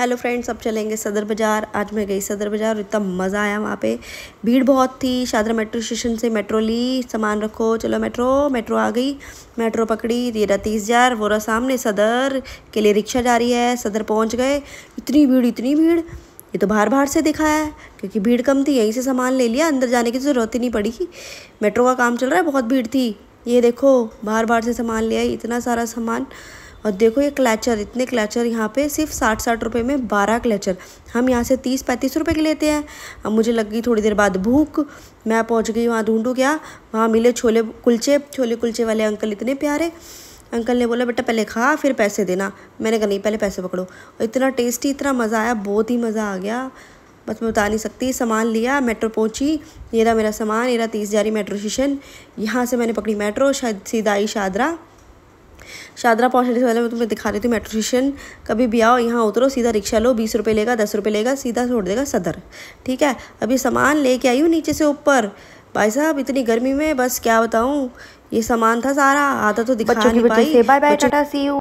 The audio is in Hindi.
हेलो फ्रेंड्स अब चलेंगे सदर बाज़ार आज मैं गई सदर बाज़ार और इतना मज़ा आया वहाँ पे भीड़ बहुत थी शादरा मेट्रो स्टेशन से मेट्रो ली सामान रखो चलो मेट्रो मेट्रो आ गई मेट्रो पकड़ी रेरा तीस हज़ार वो रहा सामने सदर के लिए रिक्शा जा रही है सदर पहुँच गए इतनी भीड़ इतनी भीड़ ये तो बाहर बाहर से दिखा है क्योंकि भीड़ कम थी यहीं से सामान ले लिया अंदर जाने की तो ज़रूरत ही नहीं पड़ी मेट्रो का काम चल रहा है बहुत भीड़ थी ये देखो बाहर बाहर से सामान ले आई इतना सारा सामान और देखो ये क्लैचर इतने क्लैचर यहाँ पे सिर्फ साठ साठ रुपये में बारह क्लैचर हम यहाँ से तीस पैंतीस रुपये के लेते हैं अब मुझे लग गई थोड़ी देर बाद भूख मैं पहुँच गई वहाँ ढूंढू क्या वहाँ मिले छोले कुलचे छोले कुलचे वाले अंकल इतने प्यारे अंकल ने बोला बेटा पहले खा फिर पैसे देना मैंने कहा नहीं पहले पैसे पकड़ो और इतना टेस्टी इतना मज़ा आया बहुत ही मज़ा आ गया बस मैं बता नहीं सकती सामान लिया मेट्रो पहुंची ये रहा मेरा सामान ये रहा तीस जारी मेट्रो स्टेशन यहाँ से मैंने पकड़ी मेट्रो शायद सीधा ही शादरा शादरा पहुँचने पहले मैं तुम्हें दिखा रही थी मेट्रो स्टेशन कभी भी आओ यहाँ उतरो सीधा रिक्शा लो बीस रुपये लेगा दस रुपये लेगा सीधा छोड़ देगा सदर ठीक है अभी सामान लेके आई हूँ नीचे से ऊपर भाई साहब इतनी गर्मी में बस क्या बताऊँ ये सामान था सारा आधा तो दिखा नहीं पाई bye bye tata see you